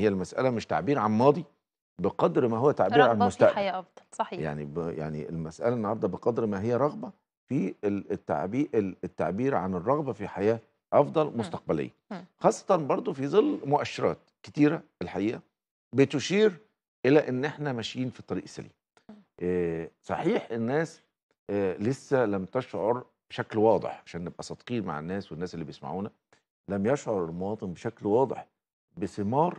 هي المسألة مش تعبير عن ماضي بقدر ما هو تعبير عن المستقبل حياة أفضل صحيح يعني ب... يعني المسألة النهارده بقدر ما هي رغبة في التعبير التعبير عن الرغبة في حياة أفضل مستقبلية خاصة برضو في ظل مؤشرات كتيرة الحقيقة بتشير إلى إن إحنا ماشيين في الطريق السليم آه، صحيح الناس آه، لسه لم تشعر بشكل واضح عشان نبقى صادقين مع الناس والناس اللي بيسمعونا لم يشعر المواطن بشكل واضح بثمار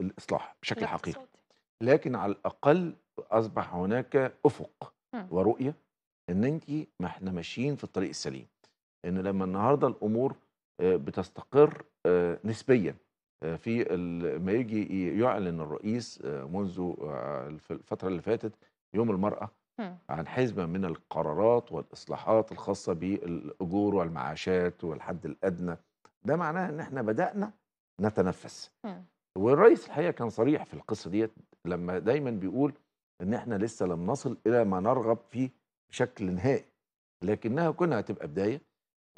الإصلاح بشكل حقيقي لكن على الأقل أصبح هناك أفق ورؤية إن أنت ما إحنا ماشيين في الطريق السليم إن لما النهاردة الأمور آه، بتستقر آه، نسبيا آه، في ما يجي يعلن الرئيس منذ الفترة اللي فاتت يوم المرأة عن حزمة من القرارات والإصلاحات الخاصة بالأجور والمعاشات والحد الأدنى ده معناه إن إحنا بدأنا نتنفس والرئيس الحقيقه كان صريح في القصه ديت لما دايما بيقول ان احنا لسه لم نصل الى ما نرغب فيه بشكل نهائي لكنها كنا هتبقى بدايه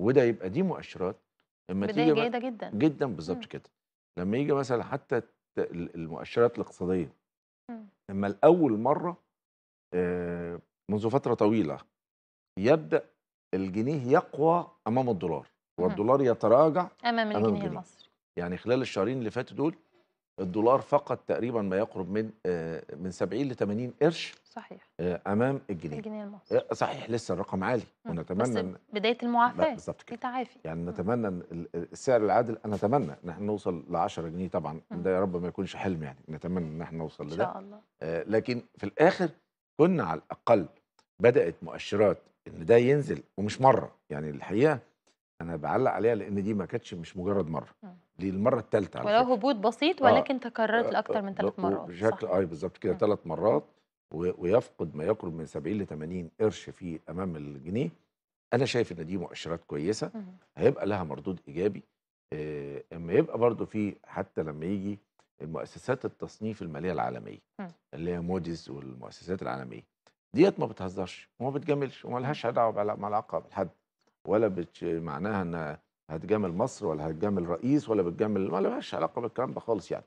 وده يبقى دي مؤشرات لما بدايه جيده جدا جدا بالظبط كده لما يجي مثلا حتى المؤشرات الاقتصاديه لما الاول مره آه، منذ فتره طويله يبدا الجنيه يقوى امام الدولار والدولار يتراجع امام أمام الجنيه المصري يعني خلال الشهرين اللي فاتوا دول الدولار فقد تقريبا ما يقرب من آه، من 70 ل 80 قرش صحيح آه، امام الجنيه الجنيه المصري آه، صحيح لسه الرقم عالي مم. ونتمنى بس بدايه المعافاه بالظبط كده تعافي يعني نتمنى السعر العادل انا اتمنى ان احنا نوصل ل 10 جنيه طبعا مم. ده يا رب ما يكونش حلم يعني نتمنى ان احنا نوصل لده ان شاء الله لكن في الاخر كنا على الاقل بدات مؤشرات ان ده ينزل ومش مره يعني الحقيقه انا بعلق عليها لان دي ما كانتش مش مجرد مره دي المره الثالثه ولو هبوط بسيط ولكن آه تكررت لاكثر آه. من ثلاث مرات بشكل اي آه، بالظبط كده ثلاث مرات ويفقد ما يقرب من 70 ل 80 قرش في امام الجنيه انا شايف ان دي مؤشرات كويسه هيبقى لها مردود ايجابي آه، اما يبقى برضو في حتى لما يجي المؤسسات التصنيف الماليه العالميه اللي هي موديز والمؤسسات العالميه ديت ما بتهزرش وما بتجاملش وما لهاش دعوه بعلاقه بالحد ولا بتش... معناها ان هتجامل مصر ولا هتجامل رئيس ولا بتجامل ولا لهاش علاقه بالكلام ده خالص يعني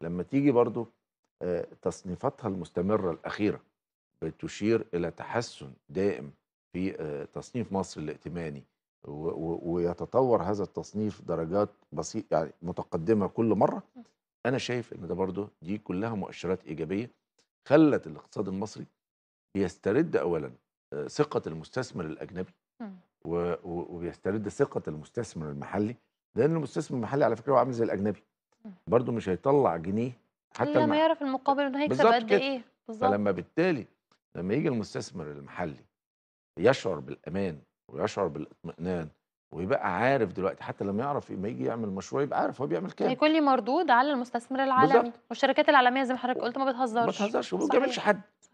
لما تيجي برضو آه، تصنيفاتها المستمره الاخيره بتشير الى تحسن دائم في آه، تصنيف مصر الائتماني ويتطور هذا التصنيف درجات بسيط يعني متقدمه كل مره انا شايف ان ده برضه دي كلها مؤشرات ايجابيه خلت الاقتصاد المصري يسترد اولا آه، ثقه المستثمر الاجنبي وبيسترد ثقه المستثمر المحلي لان المستثمر المحلي على فكره هو عامل زي الاجنبي برضه مش هيطلع جنيه حتى الا لما يعرف المقابل انه هيكسب قد ايه بالظبط فلما بالتالي لما يجي المستثمر المحلي يشعر بالامان ويشعر بالاطمئنان ويبقى عارف دلوقتي حتى لما يعرف لما يجي يعمل مشروع يبقى عارف هو بيعمل كام هيكون لي مردود على المستثمر العالمي بالزبط. والشركات العالميه زي ما حضرتك قلت ما بتهزرش ما بتهزرش وما بتجاملش حد